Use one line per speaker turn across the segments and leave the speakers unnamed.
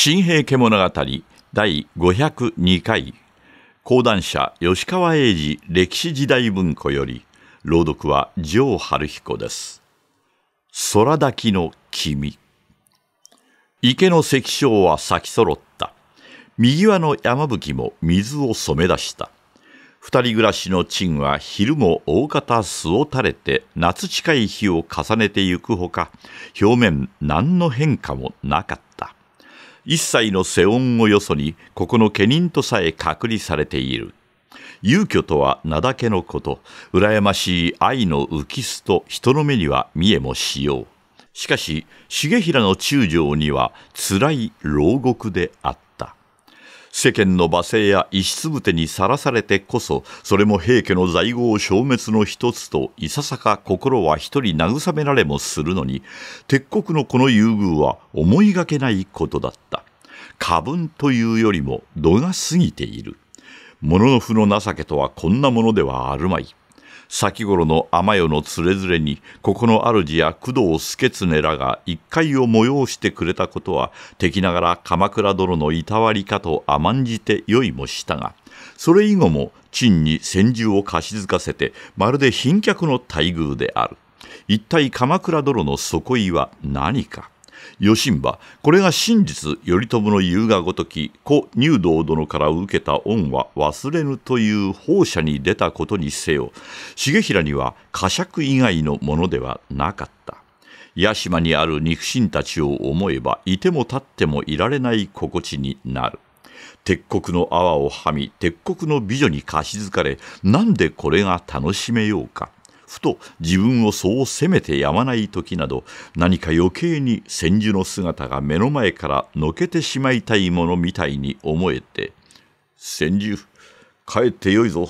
新平家物語第502回講談社吉川英治歴史時代文庫より朗読は城春彦です空抱きの君池の石章は咲き揃った右輪の山吹も水を染め出した二人暮らしの陳は昼も大方巣を垂れて夏近い日を重ねてゆくほか表面何の変化もなかった一切の世音をよそにここの家人とさえ隔離されている遊居とは名だけのこと羨ましい愛の浮きすと人の目には見えもしようしかし重衡の中将にはつらい牢獄であった世間の罵声や石つぶてにさらされてこそそれも平家の在郷消滅の一つといささか心は一人慰められもするのに鉄国のこの優遇は思いがけないことだった過分というよりも度が過ぎている物の負の情けとはこんなものではあるまい先頃の天代のつれづれにここの主や工藤祐経らが一回を催してくれたことは敵ながら鎌倉殿のいたわりかと甘んじてよいもしたがそれ以後も陳に先住を貸し付かせてまるで賓客の待遇である一体鎌倉殿の底意は何か余震馬これが真実頼朝の優雅ごとき故入道殿から受けた恩は忘れぬという放射に出たことにせよ重衡には呵責以外のものではなかった屋島にある肉親たちを思えばいても立ってもいられない心地になる鉄国の泡をはみ鉄国の美女に貸し付かれなんでこれが楽しめようかふと自分をそう責めてやまない時など何か余計に千住の姿が目の前からのけてしまいたいものみたいに思えて「千住帰ってよいぞ」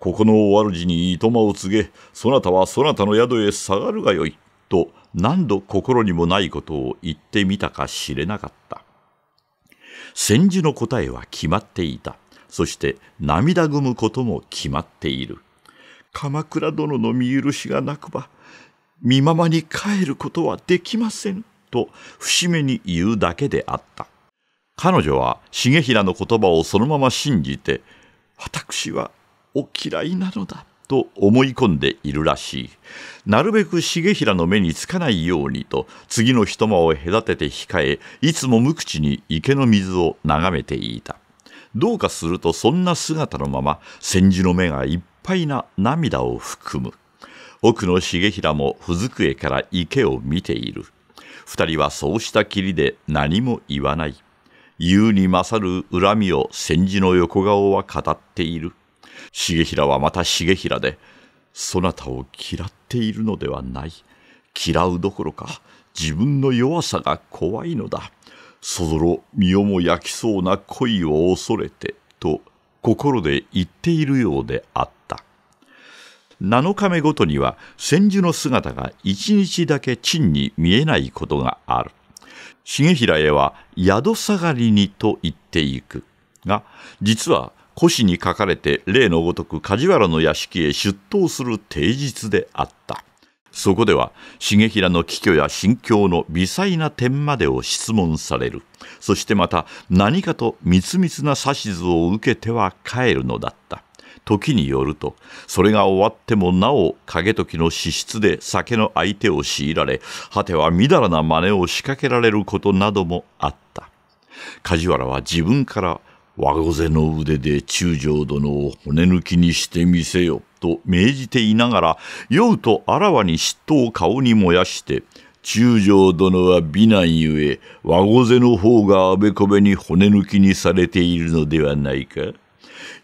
ここの主にいとまを告げ、そなたはそなたの宿へ下がるがよい、と何度心にもないことを言ってみたか知れなかった。千住の答えは決まっていた。そして涙ぐむことも決まっている。鎌倉殿の見許しがなくば、見ままに帰ることはできません、と節目に言うだけであった。彼女は重衡の言葉をそのまま信じて、私はお嫌いなのだ、と思い込んでいるらしい。なるべく重衡の目につかないようにと、次の一間を隔てて控え、いつも無口に池の水を眺めていた。どうかするとそんな姿のまま、千住の目が一ぱいな涙を含む。奥の重衡も不机から池を見ている。二人はそうしたきりで何も言わない。言うに勝る恨みを千時の横顔は語っている。重衡はまた重衡で、そなたを嫌っているのではない。嫌うどころか、自分の弱さが怖いのだ。そぞろ身をも焼きそうな恋を恐れて、と心で言っているようであった。7日目ごとには千住の姿が1日だけ陳に見えないことがある。重平へは宿下がりにと言っていく。が、実は古紙に書かれて例のごとく梶原の屋敷へ出頭する定日であった。そこでは重平の帰居や心境の微細な点までを質問される。そしてまた何かと密密な指図を受けては帰るのだった。時によるとそれが終わってもなお景時の資質で酒の相手を強いられ果てはみだらな真似を仕掛けられることなどもあった梶原は自分から和御瀬の腕で中将殿を骨抜きにしてみせよと命じていながら酔うとあらわに嫉妬を顔に燃やして中将殿は美男ゆえ、和御瀬の方があべこべに骨抜きにされているのではないか。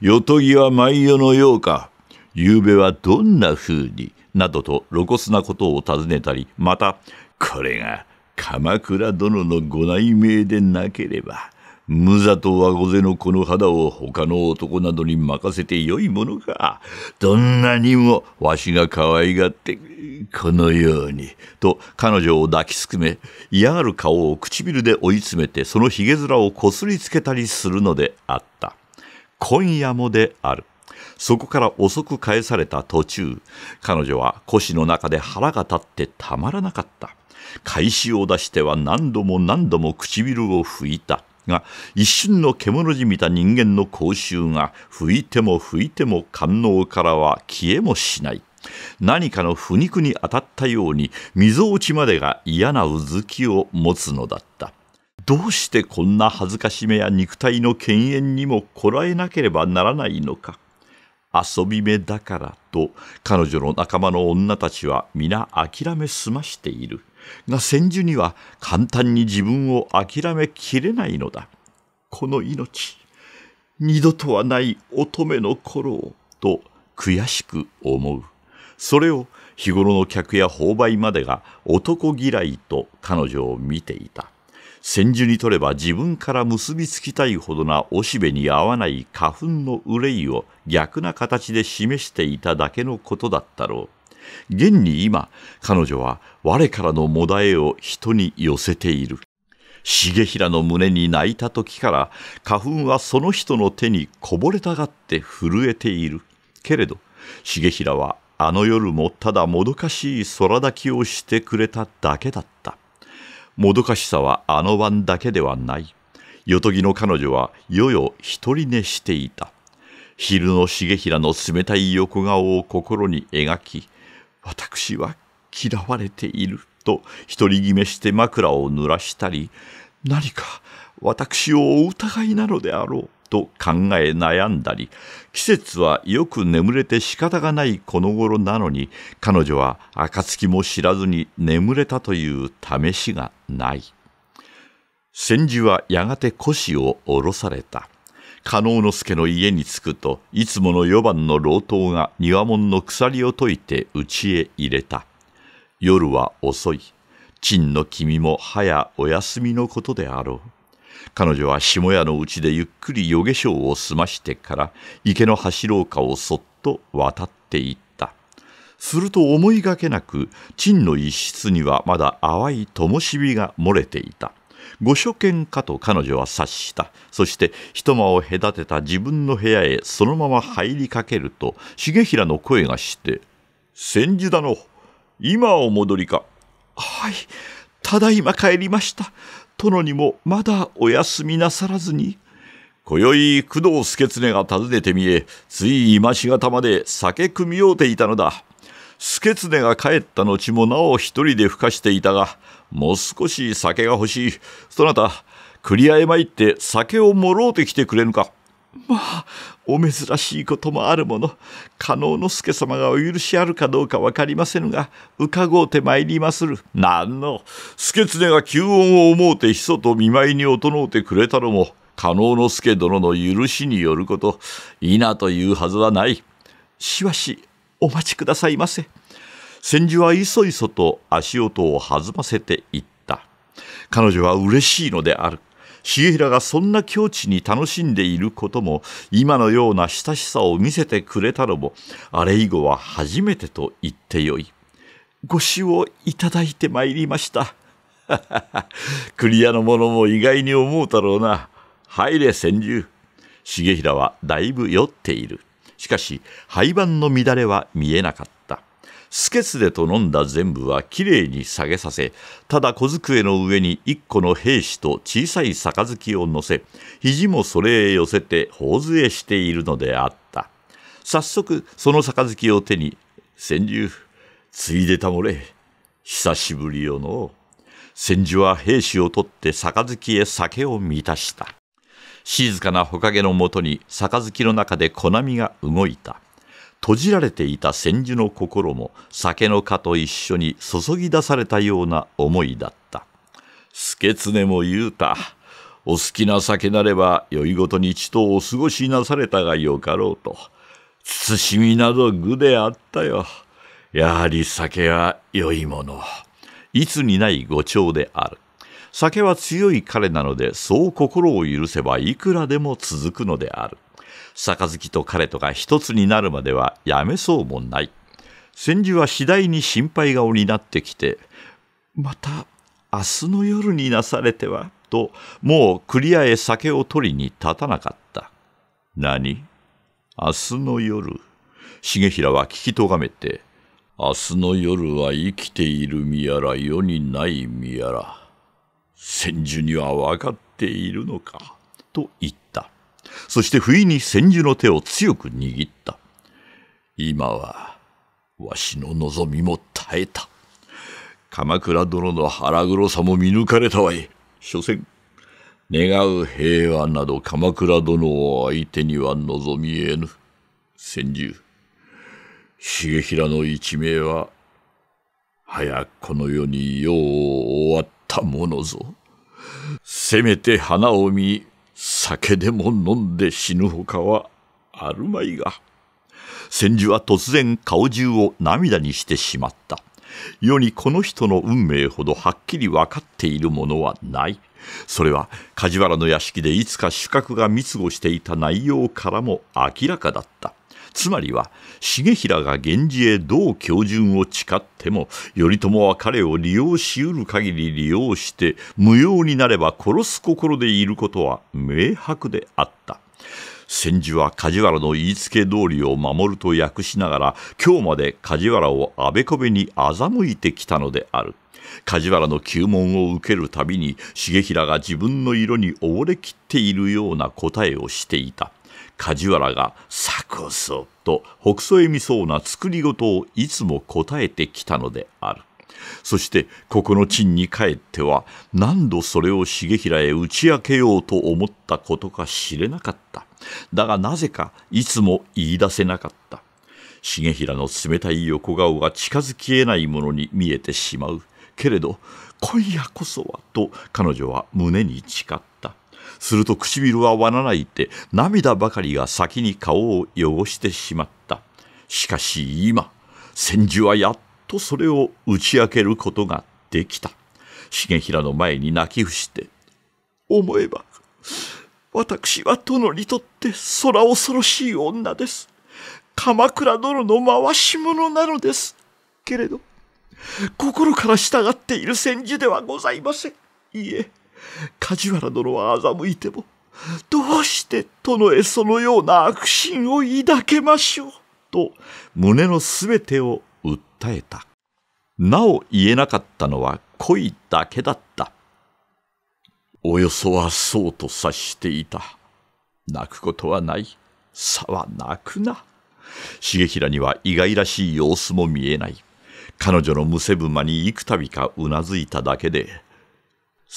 夜伽ぎは毎夜のようか夕べはどんな風になどと露骨なことを尋ねたりまたこれが鎌倉殿のご内命でなければ無座と和御瀬のこの肌を他の男などに任せてよいものかどんなにもわしが可愛がってこのようにと彼女を抱きすくめ嫌がる顔を唇で追い詰めてそのひげ面をこすりつけたりするのであった。今夜もである。そこから遅く返された途中、彼女は腰の中で腹が立ってたまらなかった。返しを出しては何度も何度も唇を拭いた。が、一瞬の獣じみた人間の口臭が、拭いても拭いても観音からは消えもしない。何かの腐肉に当たったように、溝落ちまでが嫌なうずきを持つのだった。どうしてこんな恥ずかしめや肉体の犬猿にもこらえなければならないのか。遊び目だからと彼女の仲間の女たちは皆諦め済ましている。が千住には簡単に自分を諦めきれないのだ。この命、二度とはない乙女の頃を、と悔しく思う。それを日頃の客や購買までが男嫌いと彼女を見ていた。千住にとれば自分から結びつきたいほどなおしべに合わない花粉の憂いを逆な形で示していただけのことだったろう。現に今、彼女は我からのもだえを人に寄せている。重平の胸に泣いた時から花粉はその人の手にこぼれたがって震えている。けれど、重平はあの夜もただもどかしい空抱きをしてくれただけだった。もどかしさはあの晩だけではないよとぎの彼女はよよ一人寝していた昼の重平の冷たい横顔を心に描き私は嫌われていると独り決めして枕を濡らしたり何か私をお疑いなのであろうと考え悩んだり季節はよく眠れて仕方がないこの頃なのに彼女は暁も知らずに眠れたという試しがない千時はやがて腰を下ろされた加納之助の家に着くといつもの4番の老頭が庭門の鎖を解いて家へ入れた夜は遅い陳の君も早お休みのことであろう彼女は下屋のうちでゆっくり夜化粧を済ましてから池の橋廊下をそっと渡っていった。すると思いがけなく、陳の一室にはまだ淡い灯火が漏れていた。御所見かと彼女は察した。そして一間を隔てた自分の部屋へそのまま入りかけると、重平の声がして、千住だの、今お戻りか。はい、ただいま帰りました。殿にもまだお休みなさらずに。今宵、工藤助常が訪ねてみえ、つい今しがたまで酒組みようていたのだ。助常が帰った後もなお一人でふかしていたが、もう少し酒が欲しい。そなた、繰り合参って酒をもろうてきてくれぬか。まあお珍しいこともあるもの加納之助様がお許しあるかどうか分かりませぬが伺うてまいりまする何の助常が求恩を思うてひそと見舞いに整うてくれたのも加納之助殿の許しによることいいなというはずはないしばしお待ちくださいませ千住はいそいそと足音を弾ませていった彼女は嬉しいのである重平がそんな境地に楽しんでいることも今のような親しさを見せてくれたのもあれ以後は初めてと言ってよいご死をいただいてまいりました クリアの者も意外に思うだろうな入れ千住重平はだいぶ酔っているしかし廃盤の乱れは見えなかったスケスでと飲んだ全部はきれいに下げさせ、ただ小机の上に一個の兵士と小さい杯を乗せ、肘もそれへ寄せて頬杖しているのであった。早速、その杯を手に、千住、ついでたもれ、久しぶりよの。千住は兵士を取って杯へ酒を満たした。静かなほかげのもとに杯の中で小波が動いた。閉じられていた千住の心も酒の蚊と一緒に注ぎ出されたような思いだった。助常も言うた。お好きな酒なれば、酔いごとにちとお過ごしなされたがよかろうと。慎みなど愚であったよ。やはり酒は良いもの。いつにない誤調である。酒は強い彼なので、そう心を許せばいくらでも続くのである。杯と彼とが一つになるまではやめそうもない。千住は次第に心配顔になってきて、また明日の夜になされては、と、もうクリアへ酒を取りに立たなかった。何明日の夜。重平は聞きとがめて、明日の夜は生きている身やら世にない身やら、千住には分かっているのか、と言った。そして不意に千住の手を強く握った。今は、わしの望みも耐えた。鎌倉殿の腹黒さも見抜かれたわい。所詮、願う平和など鎌倉殿を相手には望みえぬ。千住、重衡の一命は、早くこの世によう終わったものぞ。せめて花を見、酒でも飲んで死ぬほかはあるまいが。千住は突然顔中を涙にしてしまった。世にこの人の運命ほどはっきり分かっているものはない。それは梶原の屋敷でいつか主格が密語していた内容からも明らかだった。つまりは重衡が源氏へどう教順を誓っても頼朝は彼を利用しうる限り利用して無用になれば殺す心でいることは明白であった。千住は梶原の言いつけ通りを守ると訳しながら今日まで梶原をあべこべに欺いてきたのである。梶原の求門を受けるたびに重衡が自分の色に溺れきっているような答えをしていた。梶原がさこそと北くそ笑みそうな作り事をいつも答えてきたのである。そしてここの陳に帰っては何度それを重衡へ打ち明けようと思ったことか知れなかった。だがなぜかいつも言い出せなかった。重衡の冷たい横顔が近づきえないものに見えてしまう。けれど今夜こそはと彼女は胸に誓った。すると唇はわなないって涙ばかりが先に顔を汚してしまった。しかし今、千住はやっとそれを打ち明けることができた。重平の前に泣き伏して、思えば、私は殿にとって空恐ろしい女です。鎌倉殿の回し者なのです。けれど、心から従っている千住ではございません。いえ、梶原殿は欺いてもどうして殿へそのような悪心を抱けましょう」と胸のすべてを訴えたなお言えなかったのは恋だけだったおよそはそうと察していた泣くことはないさは泣くな重衡には意外らしい様子も見えない彼女のむせぶ間に幾度かうなずいただけで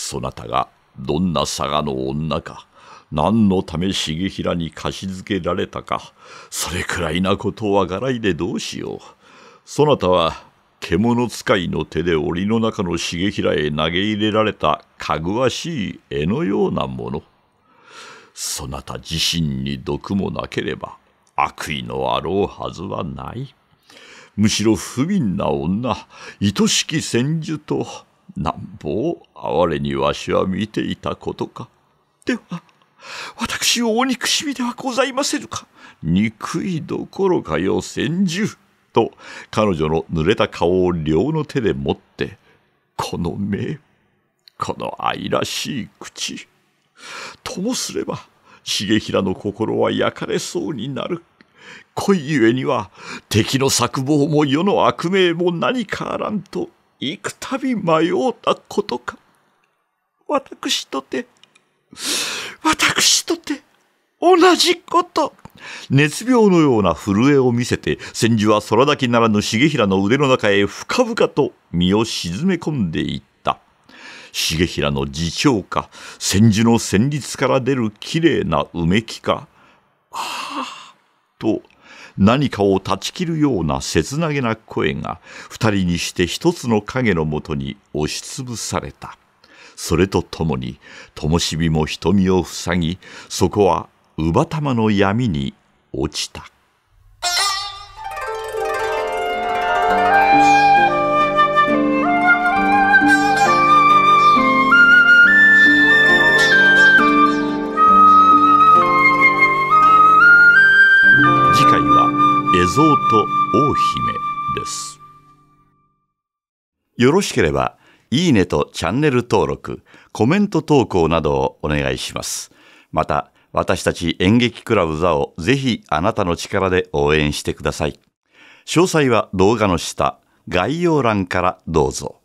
そなたがどんな佐賀の女か、何のため重平に貸し付けられたか、それくらいなことをからいでどうしよう。そなたは獣使いの手で檻の中の重平へ投げ入れられたかぐわしい絵のようなもの。そなた自身に毒もなければ悪意のあろうはずはない。むしろ不憫な女、愛しき千住となんぼ哀れにわしは見ていたことか。では、私をお憎しみではございませぬか。憎いどころかよ、千住。と、彼女の濡れた顔を両の手で持って、この目、この愛らしい口。ともすれば、重衡の心は焼かれそうになる。恋ゆえには、敵の策謀も世の悪名も何かあらんと、幾度迷うたことか。私とて、私とて、同じこと。熱病のような震えを見せて、千住は空抱きならぬ重衡の腕の中へ深々と身を沈め込んでいった。重衡の自長か、千住の旋律から出るきれいなうめきか、はぁ、と、何かを断ち切るような切なげな声が二人にして一つの影のもとに押しつぶされた。それとともに、灯火も瞳を塞ぎ、そこは乳母玉の闇に落ちた。蔵と大姫ですよろしければいいねとチャンネル登録コメント投稿などをお願いしますまた私たち演劇クラブ座をぜひあなたの力で応援してください詳細は動画の下概要欄からどうぞ